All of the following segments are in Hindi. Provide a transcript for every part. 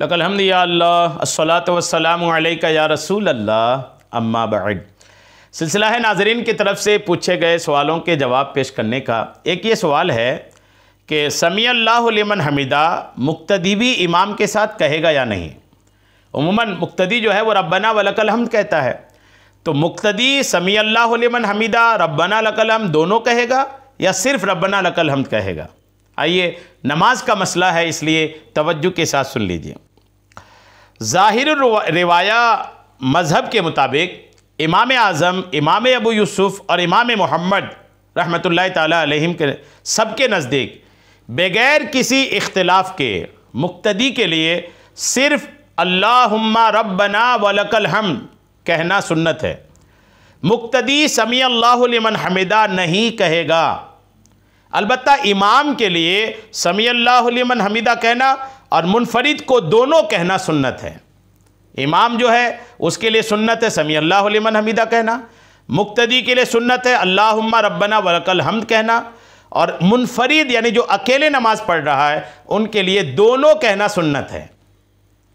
लकलहमद याल्लात वसलामक या रसूल अल्लाह अम्मा बड सिलसिला है नाजरीन की तरफ से पूछे गए सवालों के जवाब पेश करने का एक ये सवाल है कि समी अल्लाहमन हमिदा मुक्तदी भी इमाम के साथ कहेगा या नहीं उमूमन मुक्तदी जो है वो रब्बना वलकलहमद कहता है तो मुक्तदी समी अल्लाहमन हमिदा लक़ल लकलहम दोनों कहेगा या सिर्फ लक़ल लकलहमद कहेगा आइए नमाज का मसला है इसलिए तवज्जो के साथ सुन लीजिए ज़ाहिर रिवाया मज़हब के मुताबिक इमाम आज़म इमाम अबू यूसुफ़ और इमाम मोहम्मद रहमत तम के सब के नज़दीक बग़ैर किसी इख्तलाफ के मुक्तदी के लिए सिर्फ़ अल्ला रबना वलकल हम कहना सुन्नत है मुक्तदी समी अल्लाहमन हमदा नहीं कहेगा अलबत् इमाम के लिए समी अल्लाहमन हमिदा कहना और मुनफरिद को दोनों कहना सुन्नत है इमाम जो है उसके लिए सुन्नत है समी अल्लाह लिमन हमीदा कहना मुक्तदी के लिए सुन्नत है अल्लाह रब्बना वरकल हमद कहना और मुनफरिद यानी जो अकेले नमाज पढ़ रहा है उनके लिए दोनों कहना सुन्नत है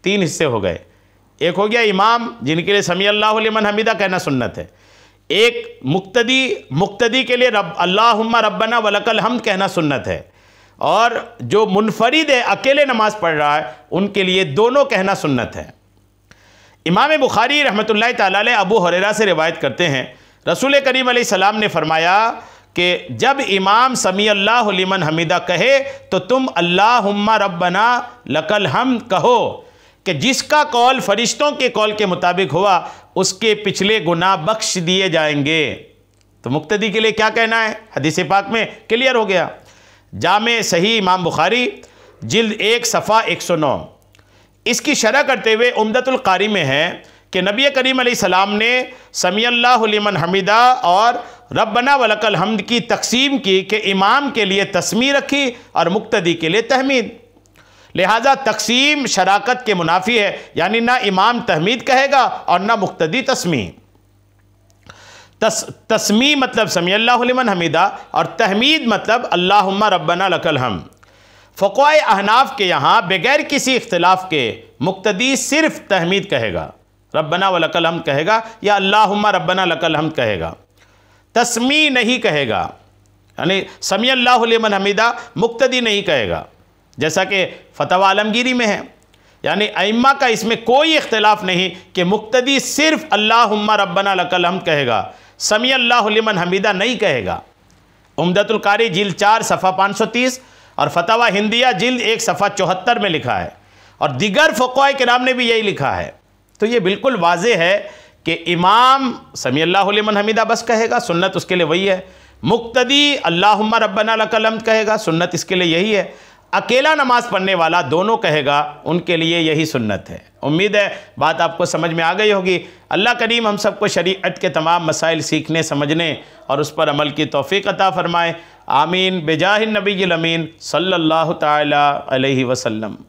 तीन हिस्से हो गए एक हो गया इमाम जिनके लिए समी अल्लाह लिमन हमीदा कहना सुन्नत है एक मुक्तदी मुक्तदी के लिए रब अल्लाह रब्बना वलकल हम कहना सुन्नत है और जो मुनफरिद है अकेले नमाज पढ़ रहा है उनके लिए दोनों कहना सुन्नत है इमाम बुखारी रहमत ला अबू हरेरा से रिवायत करते हैं रसूल करीम सलाम ने फरमाया कि जब इमाम समी अल्लाह लिमन हमीदा कहे तो तुम अल्लाह रबना लकल हम कहो कि जिसका कॉल फरिश्तों के कॉल के मुताबिक हुआ उसके पिछले गुना बख्श दिए जाएंगे तो मुक्तदी के लिए क्या कहना है हदीस पाक में क्लियर हो गया जाम सही इमाम बुखारी जिल्द एक सफ़ा एक सौ नौ इसकी शरह करते हुए उमदतुल्कारी में है कि नबी करीम सलाम ने समील्लामन हमिदा और रबना वलकल हमद की तकसीम की कि इमाम के लिए तस्मी रखी और मुक्तदी के लिए तहमीद लिहाजा तकसीम शराकत के मुनाफी है यानी ना इमाम तहमीद कहेगा और ना मुक्तदी तस्मी तस तस्मी मतलब समी अल्लामन हमीदा और तहमीद मतलब अल्लाम रबना लकल हम फ़क़ा अहनाफ के यहाँ बगैर किसी इख्तलाफ के मुक्तदी सिर्फ तहमीद कहेगा रबना व लकल हम कहेगा या अल्लाम रबना लकल हम कहेगा तस्मी नहीं कहेगा यानी समी अल्लामन हमीदा मुक्तदी नहीं कहेगा जैसा कि फतवा आलमगिरी में है यानी अम्मा का इसमें कोई इख्तलाफ नहीं कि मुक्तदी सिर्फ अल्लाम रबना लकल हम कहेगा समी अल्लाह लिमन हमीदा नहीं कहेगा उमदतुल्कारी जिल चार सफ़ा पाँच सौ तीस और फतवा हिंदिया जिल एक सफ़ा चौहत्तर में लिखा है और दिगर फ़ोक़ा के नाम ने भी यही लिखा है तो ये बिल्कुल वाज है कि इमाम समी अल्लाह लिमन हमीदा बस कहेगा सुन्नत उसके लिए वही है मुक्तदी अल्लाह रबन कलम कहेगा सुन्नत इसके लिए यही है अकेला नमाज पढ़ने वाला दोनों कहेगा उनके लिए यही सुन्नत है उम्मीद है बात आपको समझ में आ गई होगी अल्लाह करीम हम सबको शरीयत के तमाम मसाइल सीखने समझने और उस पर अमल की तोफ़ी अता फ़रमाए आमीन बेजाहिन नबी अमीन सल्लल्लाहु ताला अलैहि वसल्लम